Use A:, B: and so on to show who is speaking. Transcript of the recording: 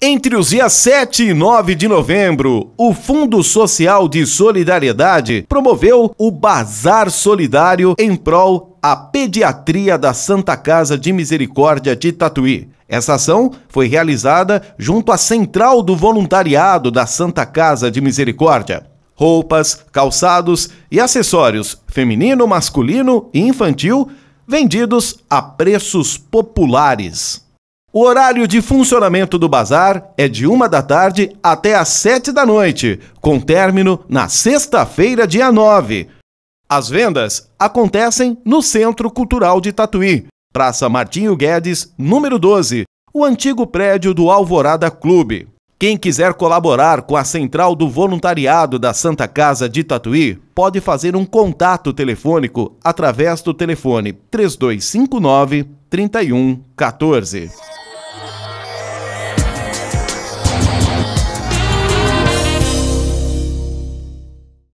A: Entre os dias 7 e 9 de novembro, o Fundo Social de Solidariedade promoveu o Bazar Solidário em prol à pediatria da Santa Casa de Misericórdia de Tatuí. Essa ação foi realizada junto à Central do Voluntariado da Santa Casa de Misericórdia. Roupas, calçados e acessórios feminino, masculino e infantil vendidos a preços populares. O horário de funcionamento do bazar é de uma da tarde até às sete da noite, com término na sexta-feira, dia 9. As vendas acontecem no Centro Cultural de Tatuí, Praça Martinho Guedes, número 12, o antigo prédio do Alvorada Clube. Quem quiser colaborar com a Central do Voluntariado da Santa Casa de Tatuí pode fazer um contato telefônico através do telefone 3259 3114.